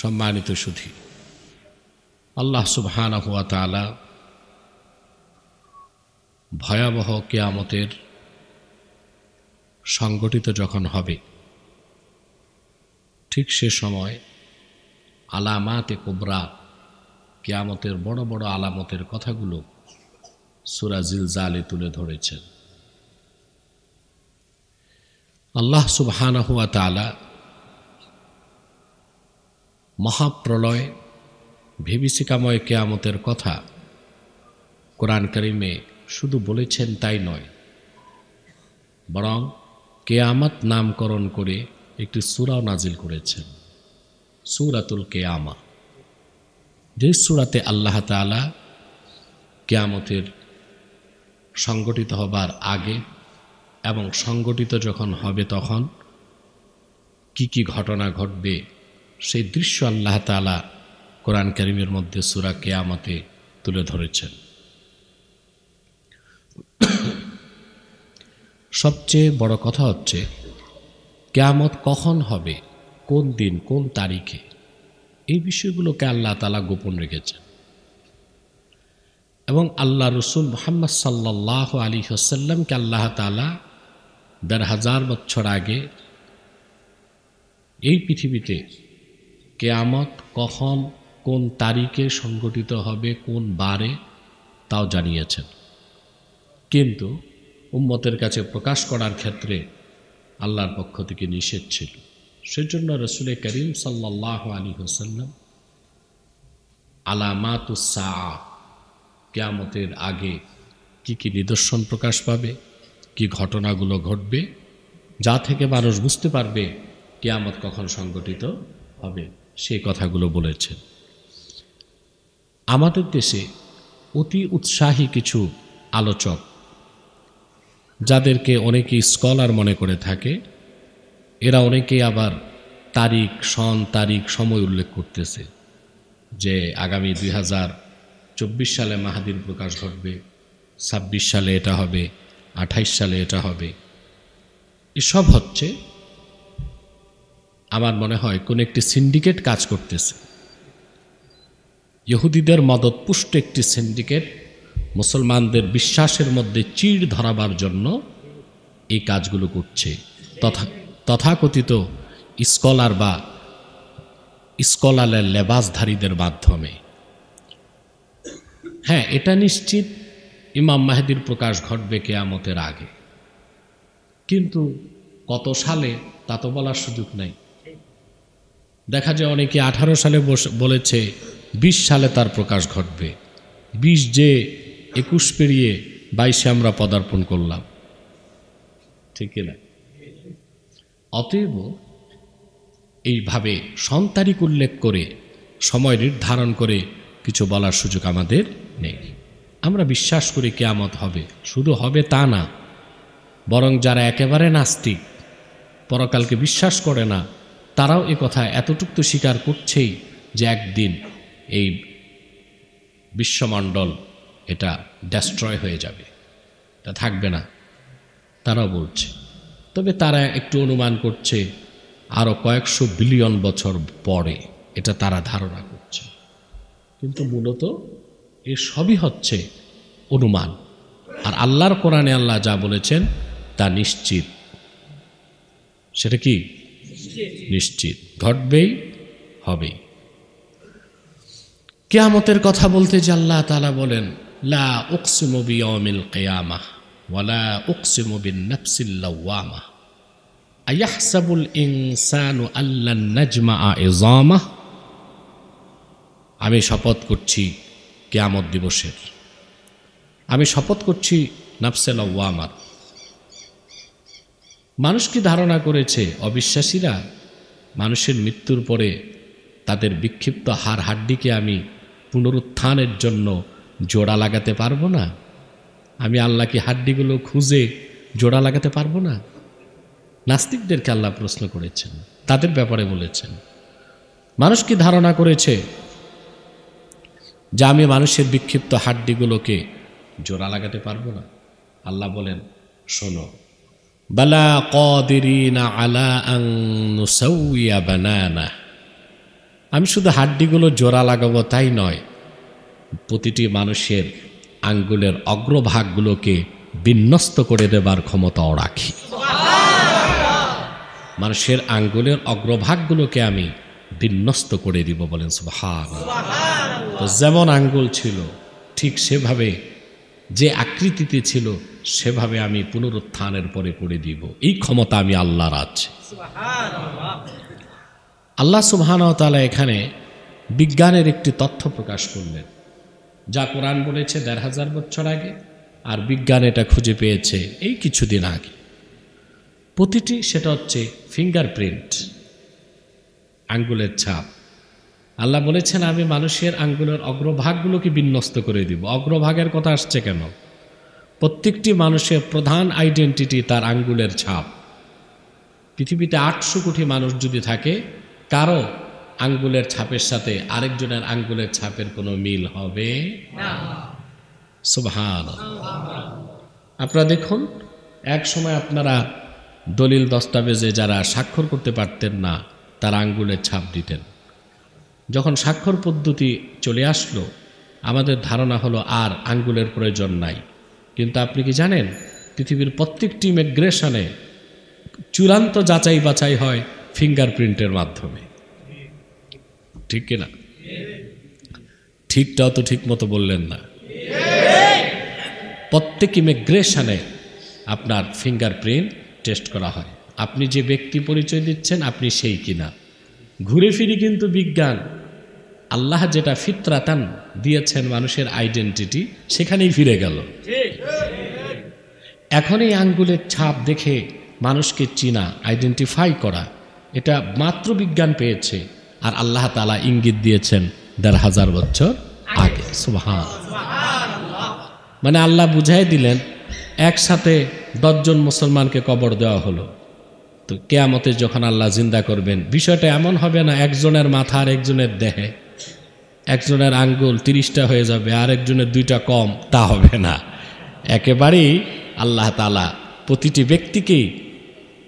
সম্মানিত সুধি আল্লাহ সুবহান হুয়া তালা ভয়াবহ কেয়ামতের সংগঠিত যখন হবে ঠিক সে সময় আলামাতে কোবরা কেয়ামতের বড় বড় আলামতের কথাগুলো সুরাজিল জালে তুলে ধরেছেন আল্লাহ সুবহানা হুয়া তালা মহাপ্রলয় ভেবিসিকাময় কেয়ামতের কথা কোরআন করিমে শুধু বলেছেন তাই নয় বরং কেয়ামত নামকরণ করে একটি সুরাও নাজিল করেছেন সুরাতুল কেয়ামা যে সুরাতে আল্লাহ তালা কেয়ামতের সংগঠিত হবার আগে এবং সংগঠিত যখন হবে তখন কি কি ঘটনা ঘটবে সেই দৃশ্য আল্লাহ তালা কোরআন করিমের মধ্যে সুরা কেয়ামতে তুলে ধরেছেন সবচেয়ে বড় কথা হচ্ছে কেয়ামত কখন হবে কোন দিন কোন তারিখে এই বিষয়গুলোকে আল্লাহ তালা গোপন রেখেছেন এবং আল্লাহ রসুল মোহাম্মদ সাল্লাহ আলী হাসাল্লামকে আল্লাহ তালা দেড় হাজার বছর আগে এই পৃথিবীতে কেয়ামত কখন কোন তারিখে সংগঠিত হবে কোন বারে তাও জানিয়েছেন কিন্তু উম্মতের কাছে প্রকাশ করার ক্ষেত্রে আল্লাহর পক্ষ থেকে নিষেধ ছিল সেজন্য রসুলের করিম সাল্লাহ আলী হোসাল্লাম আলামাতুসা কেয়ামতের আগে কি কি নিদর্শন প্রকাশ পাবে কি ঘটনাগুলো ঘটবে যা থেকে মানুষ বুঝতে পারবে কেয়ামত কখন সংগঠিত হবে সে কথাগুলো বলেছেন আমাদের দেশে অতি উৎসাহী কিছু আলোচক যাদেরকে অনেকেই স্কলার মনে করে থাকে এরা অনেকে আবার তারিখ সন তারিখ সময় উল্লেখ করতেছে যে আগামী দুই হাজার চব্বিশ সালে মাহাদির প্রকাশ ঘটবে ছাব্বিশ সালে এটা হবে আঠাইশ সালে এটা হবে এসব হচ্ছে আমার মনে হয় কোন একটি সিন্ডিকেট কাজ করতেছে ইহুদিদের মদত পুষ্ট একটি সিন্ডিকেট মুসলমানদের বিশ্বাসের মধ্যে চিড় ধরাবার জন্য এই কাজগুলো করছে তথা তথাকথিত স্কলার বা স্কলারের লেবাসধারীদের মাধ্যমে হ্যাঁ এটা নিশ্চিত ইমাম মাহেদির প্রকাশ ঘটবে কেয়ামতের আগে কিন্তু কত সালে তা তো বলার সুযোগ নাই দেখা যায় অনেকে আঠারো সালে বলেছে ২০ সালে তার প্রকাশ ঘটবে ২০ যে একুশ পেরিয়ে বাইশে আমরা পদার্পণ করলাম ঠিক না অতএব এইভাবে সন্তারিক উল্লেখ করে সময় নির্ধারণ করে কিছু বলার সুযোগ আমাদের নেই আমরা বিশ্বাস করি কেয়ামত হবে শুধু হবে তা না বরং যারা একেবারে নাস্তিক পরকালকে বিশ্বাস করে না তারাও এ কথা এতটুক তো স্বীকার করছেই যে একদিন এই বিশ্বমণ্ডল এটা ডেস্ট্রয় হয়ে যাবে তা থাকবে না তারাও বলছে তবে তারা একটু অনুমান করছে আরও কয়েকশো বিলিয়ন বছর পরে এটা তারা ধারণা করছে কিন্তু মূলত এ সবই হচ্ছে অনুমান আর আল্লাহর কোরআনে আল্লাহ যা বলেছেন তা নিশ্চিত সেটা কি নিশ্চিত ঘটবেই হবেই কেয়ামতের কথা বলতে যে আল্লাহ তালা বলেন লা উকসিমবি অমিল কেয়ামা ওয়ালা উকসিমবিন নফসিল্লাওয়ামা আয়াহসাবুল ইনসানু আল্লা নাজমা আজামা আমি শপথ করছি কেয়ামত দিবসের আমি শপথ করছি নাফসেল ওয়ামার মানুষ কি ধারণা করেছে অবিশ্বাসীরা মানুষের মৃত্যুর পরে তাদের বিক্ষিপ্ত হাড় হাড্ডিকে আমি পুনরুত্থানের জন্য জোড়া লাগাতে পারবো না আমি আল্লাহ কি হাড্ডিগুলো খুঁজে জোড়া লাগাতে পারবো না নাস্তিকদেরকে আল্লাহ প্রশ্ন করেছেন তাদের ব্যাপারে বলেছেন মানুষ কি ধারণা করেছে যে আমি মানুষের বিক্ষিপ্ত হাড্ডিগুলোকে জোড়া লাগাতে পারবো না আল্লাহ বলেন শোনো আলা আং আমি শুধু হাড্ডিগুলো জোড়া লাগাবো তাই নয় প্রতিটি মানুষের আঙ্গুলের অগ্রভাগগুলোকে বিন্যস্ত করে দেবার ক্ষমতাও রাখি মানুষের আঙ্গুলের অগ্রভাগগুলোকে আমি বিন্যস্ত করে দিব বলেন সুভাগ তো যেমন আঙ্গুল ছিল ঠিক সেভাবে যে আকৃতিতে ছিল সেভাবে আমি পুনরুত্থানের পরে করে দিব এই ক্ষমতা আমি আল্লাহর আছে আল্লাহ সুবাহানতালা এখানে বিজ্ঞানের একটি তথ্য প্রকাশ করলেন যা কোরআন বলেছে দেড় হাজার বছর আগে আর বিজ্ঞান এটা খুঁজে পেয়েছে এই কিছুদিন আগে প্রতিটি সেটা হচ্ছে ফিঙ্গারপ্রিন্ট আঙ্গুলের ছাপ আল্লাহ বলেছেন আমি মানুষের আঙ্গুলের অগ্রভাগগুলোকে বিন্যস্ত করে দিব অগ্রভাগের কথা আসছে কেন প্রত্যেকটি মানুষের প্রধান আইডেন্টিটি তার আঙ্গুলের ছাপ পৃথিবীতে আটশো কোটি মানুষ যদি থাকে কারো আঙ্গুলের ছাপের সাথে আরেকজনের আঙ্গুলের ছাপের কোনো মিল হবে সুভান আপনারা দেখুন এক সময় আপনারা দলিল দস্তাবেজে যারা স্বাক্ষর করতে পারতেন না তার আঙ্গুলের ছাপ দিতেন যখন স্বাক্ষর পদ্ধতি চলে আসলো আমাদের ধারণা হলো আর আঙ্গুলের প্রয়োজন নাই কিন্তু আপনি কি জানেন পৃথিবীর প্রত্যেকটি ইমিগ্রেশনে চূড়ান্ত যাচাই বাছাই হয় ফিঙ্গারপ্রিন্টের মাধ্যমে ঠিক কিনা ঠিকটাও তো ঠিক মতো বললেন না প্রত্যেক ইমিগ্রেশনে আপনার ফিঙ্গারপ্রিন্ট টেস্ট করা হয় আপনি যে ব্যক্তি পরিচয় দিচ্ছেন আপনি সেই কিনা ঘুরে ফিরি কিন্তু বিজ্ঞান আল্লাহ যেটা ফিতরাতান দিয়েছেন মানুষের আইডেন্টিটি সেখানেই ফিরে গেল এখন এই আঙ্গুলের ছাপ দেখে মানুষকে চিনা আইডেন্টিফাই করা এটা মাত্র বিজ্ঞান পেয়েছে আর আল্লাহ তালা ইঙ্গিত দিয়েছেন দেড় হাজার বছর আগে সুহান মানে আল্লাহ বুঝাই দিলেন একসাথে দশজন মুসলমানকে কবর দেওয়া হলো তো কেয়ামতে যখন আল্লাহ জিন্দা করবেন বিষয়টা এমন হবে না একজনের মাথা আর একজনের দেহে একজনের আঙ্গুল তিরিশটা হয়ে যাবে আর একজনের দুইটা কম তা হবে না একেবারেই আল্লাহ তালা প্রতিটি ব্যক্তিকেই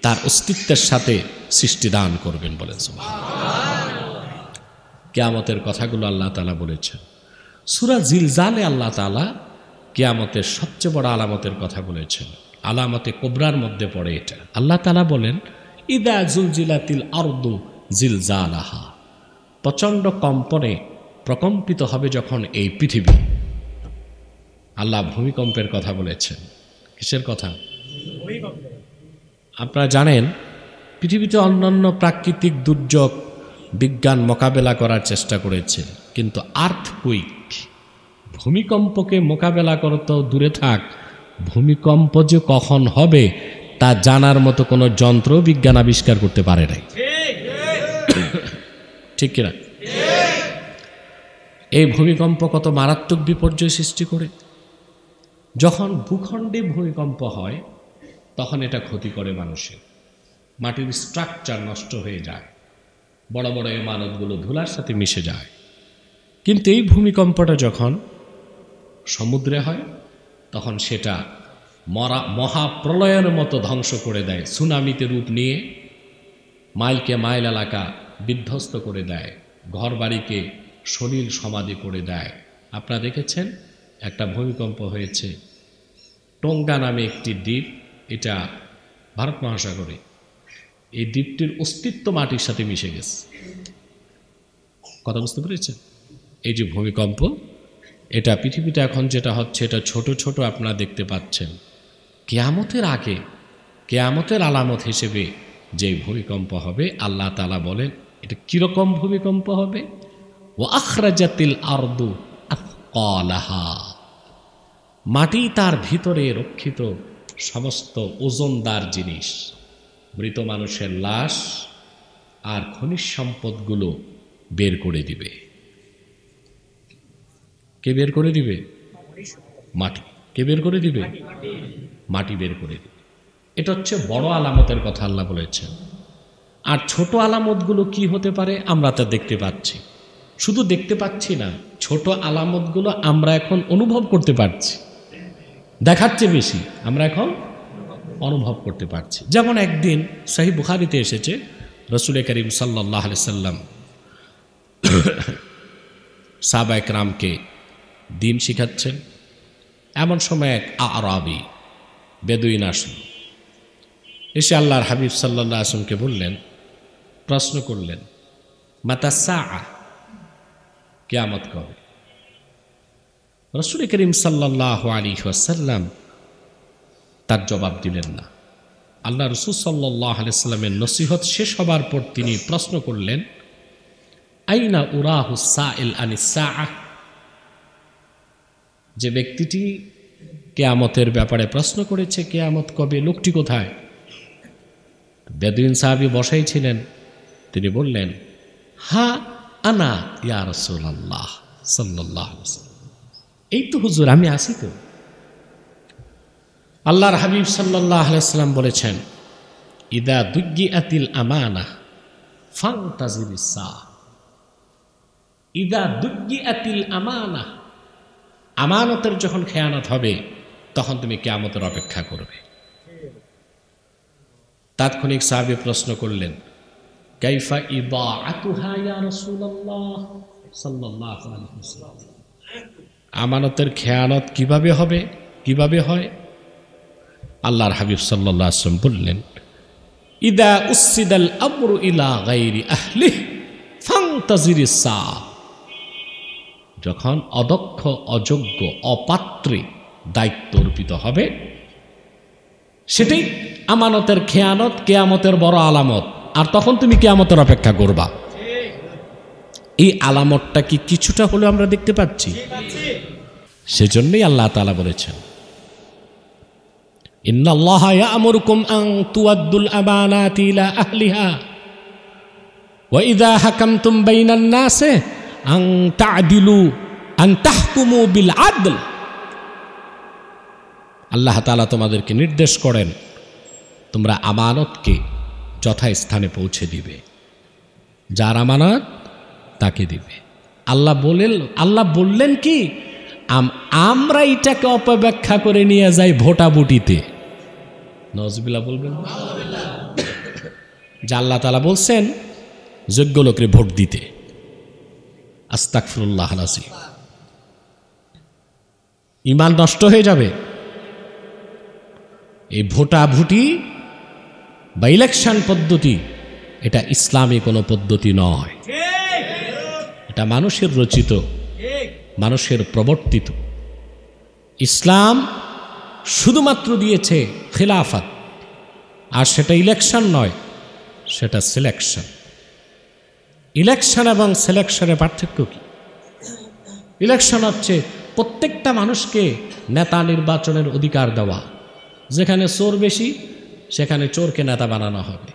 তার অস্তিত্বের সাথে সৃষ্টি দান করবেন বলেন কেয়ামতের কথাগুলো আল্লাহ তালা বলেছেন সুরা জিলজালে আল্লাহ তালা কেয়ামতের সবচেয়ে বড় আলামতের কথা বলেছেন আলামতে কোবরার মধ্যে পড়ে এটা আল্লাহ তালা বলেন ইদা জুলজিলাতিল আর্দু জিলজালাহা প্রচণ্ড কম্পনে প্রকম্পিত হবে যখন এই পৃথিবী আল্লাহ ভূমিকম্পের কথা বলেছেন কিসের কথা আপনারা জানেন পৃথিবীতে অন্যান্য প্রাকৃতিক দুর্যোগ বিজ্ঞান মোকাবেলা করার চেষ্টা করেছে কিন্তু আর্থ কুইক ভূমিকম্পকে মোকাবেলা করতেও দূরে থাক ভূমিকম্প যে কখন হবে তা জানার মতো কোনো যন্ত্র বিজ্ঞান আবিষ্কার করতে পারে নাই ঠিক কিনা এই ভূমিকম্প কত মারাত্মক বিপর্যয় সৃষ্টি করে যখন ভূখণ্ডে ভূমিকম্প হয় তখন এটা ক্ষতি করে মানুষের মাটির স্ট্রাকচার নষ্ট হয়ে যায় বড় বড় ইমানতগুলো ধুলার সাথে মিশে যায় কিন্তু এই ভূমিকম্পটা যখন সমুদ্রে হয় তখন সেটা মরা মহাপ্রলয়ের মতো ধ্বংস করে দেয় সুনামিতে রূপ নিয়ে মাইলকে মাইল এলাকা বিধ্বস্ত করে দেয় ঘর বাড়িকে সলিল সমাধি করে দেয় আপনারা দেখেছেন একটা ভূমিকম্প হয়েছে টোঙ্গা নামে একটি দ্বীপ এটা ভারত মহাসাগরে এই দ্বীপটির অস্তিত্ব মাটির সাথে মিশে গেছে কথা বুঝতে পেরেছেন এই যে ভূমিকম্প এটা পৃথিবীতে এখন যেটা হচ্ছে এটা ছোট ছোট আপনারা দেখতে পাচ্ছেন কেয়ামতের আগে কেয়ামতের আলামত হিসেবে যে ভূমিকম্প হবে আল্লাহ তালা বলেন এটা কীরকম ভূমিকম্প হবে মাটি তার ভিতরে রক্ষিত সমস্ত ওজনদার জিনিস মৃত মানুষের লাশ আর খনিজ সম্পদগুলো বের করে দিবে কে বের করে দিবে মাটি কে বের করে দিবে মাটি বের করে দিবে এটা হচ্ছে বড় আলামতের কথা আল্লাহ বলেছেন আর ছোট আলামতগুলো কি হতে পারে আমরা তা দেখতে পাচ্ছি শুধু দেখতে পাচ্ছি না ছোট আলামতগুলো আমরা এখন অনুভব করতে পারছি দেখাচ্ছে বেশি আমরা এখন অনুভব করতে পারছি যেমন একদিন সাহি বুখারিতে এসেছে রসুল করিম সাল্লাহ সাল্লাম সাবা একরামকে দিন শিখাচ্ছেন এমন সময় এক আরবি বেদুইন আসল এসে আল্লাহর হাবিব সাল্লাহ আসলামকে বললেন প্রশ্ন করলেন মাতা সা কেয়ামত কবে রসুল করিম সাল্লাহ আলী সাল্লাম তার জবাব দিলেন না আল্লাহ রসুল সাল্লাহ আলি সাল্লামের নসিহত শেষ হবার পর তিনি প্রশ্ন করলেন আইনা উরাহ সাইল আনি যে ব্যক্তিটি কেয়ামতের ব্যাপারে প্রশ্ন করেছে কেয়ামত কবে লোকটি কোথায় বেদিন সাহাবি বসাই ছিলেন তিনি বললেন হা আনা ইয়া সাল্লাহ এই তো হুজুর আমি আসি তো আল্লাহর হাবিব সাল্লাহ আলাইসাল্লাম বলেছেন ইদা দুগ্গি আতিল আমানা ফাং তাজিরিসা ইদা দুগ্গি আতিল আমানা আমানতের যখন খেয়ানত হবে তখন তুমি কেমতের অপেক্ষা করবে তাৎক্ষণিক সাহাবি প্রশ্ন করলেন কাইফা আমানতের খেয়ানত কিভাবে হবে কিভাবে হয় আল্লাহর হাবিব সাল্লাহ বললেন ইদা উসিদাল আমরু ইলা গাইরি আহলি সা যখন অদক্ষ অযোগ্য অপাত্রে দায়িত্ব অর্পিত হবে সেটাই আমানতের খেয়ানত কেয়ামতের বড় আলামত আর তখন তুমি কেয়ামতের অপেক্ষা করবা এই আলামতটা কি কিছুটা হলেও আমরা দেখতে পাচ্ছি সেজন্যই আল্লাহ তালা বলেছেন আল্লাহ তোমাদেরকে নির্দেশ করেন তোমরা আমানতকে যথাস্থানে পৌঁছে দিবে যার আমানত তাকে দিবে আল্লাহ বলেন আল্লাহ বললেন কি আমরা এটাকে অপব্যাখ্যা করে নিয়ে যাই ভোটাভুটিতে নজবিল্লা বলবেন যা আল্লাহ তালা বলছেন যোগ্য লোকের ভোট দিতে আস্তাকফুল্লাহ ইমান নষ্ট হয়ে যাবে এই ভোটাভুটি বা ইলেকশন পদ্ধতি এটা ইসলামী কোনো পদ্ধতি নয় এটা মানুষের রচিত মানুষের প্রবর্তিত ইসলাম শুধুমাত্র দিয়েছে খিলাফাত আর সেটা ইলেকশন নয় সেটা সিলেকশন ইলেকশন এবং সিলেকশনের পার্থক্য কি ইলেকশন হচ্ছে প্রত্যেকটা মানুষকে নেতা নির্বাচনের অধিকার দেওয়া যেখানে চোর বেশি সেখানে চোরকে নেতা বানানো হবে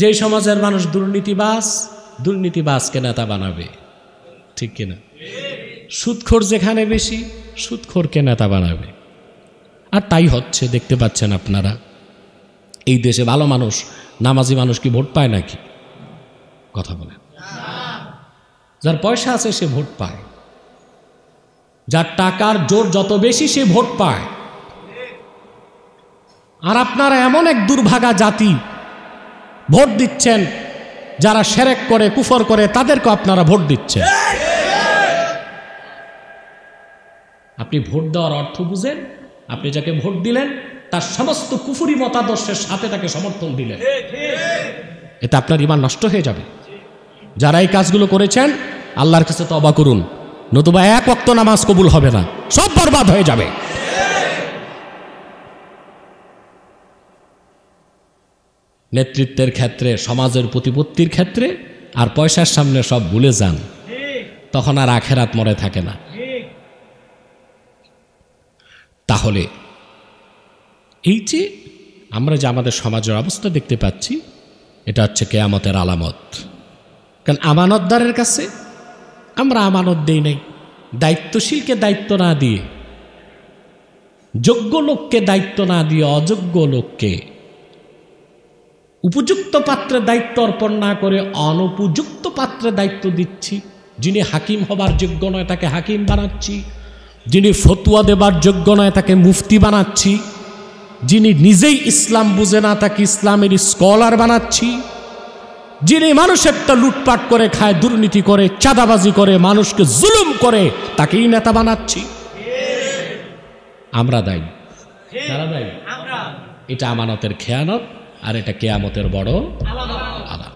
যে সমাজের মানুষ দুর্নীতিবাস দুর্নীতিবাজকে নেতা বানাবে ঠিক কিনা সুদখোর যেখানে বেশি সুদখোরকে নেতা বানাবে আর তাই হচ্ছে দেখতে পাচ্ছেন আপনারা এই দেশে ভালো মানুষ নামাজি মানুষ কি ভোট পায় নাকি কথা বলেন যার পয়সা আছে সে ভোট পায় যার টাকার জোর যত বেশি সে ভোট পায় আর আপনারা এমন এক দুর্ভাগা জাতি ভোট দিচ্ছেন যারা সেরেক করে কুফর করে তাদেরকে আপনারা ভোট দিচ্ছেন আপনি ভোট দেওয়ার অর্থ বুঝেন আপনি যাকে ভোট দিলেন তার সমস্ত কুফুরি মতাদর্শের সাথে তাকে সমর্থন দিলেন এতে আপনার ইমান নষ্ট হয়ে যাবে যারা এই কাজগুলো করেছেন আল্লাহর কাছে তবা করুন নতুবা এক অক্ত নামাজ কবুল হবে না সব বরবাদ হয়ে যাবে নেতৃত্বের ক্ষেত্রে সমাজের প্রতিপত্তির ক্ষেত্রে আর পয়সার সামনে সব ভুলে যান তখন আর আখেরাত মনে থাকে না তাহলে এই যে আমরা যে আমাদের সমাজের অবস্থা দেখতে পাচ্ছি এটা হচ্ছে কেয়ামতের আলামত কারণ আমানতদারের কাছে আমরা আমানত দেই নাই দায়িত্বশীলকে দায়িত্ব না দিয়ে যোগ্য লোককে দায়িত্ব না দিয়ে অযোগ্য লোককে উপযুক্ত পাত্রে দায়িত্ব অর্পণ না করে অনুপযুক্ত পাত্রে দায়িত্ব দিচ্ছি যিনি হাকিম হবার যোগ্য নয় তাকে হাকিম বানাচ্ছি যিনি ফতুয়া দেবার যোগ্য নয় তাকে মুফতি বানাচ্ছি যিনি নিজেই ইসলাম বুঝে না তাকে ইসলামের স্কলার বানাচ্ছি যিনি মানুষেরটা লুটপাট করে খায় দুর্নীতি করে চাঁদাবাজি করে মানুষকে জুলুম করে তাকেই নেতা বানাচ্ছি আমরা দায়ী তারা দায়ী এটা আমানতের খেয়ানত আর এটা কেয়ামতের বড় আদা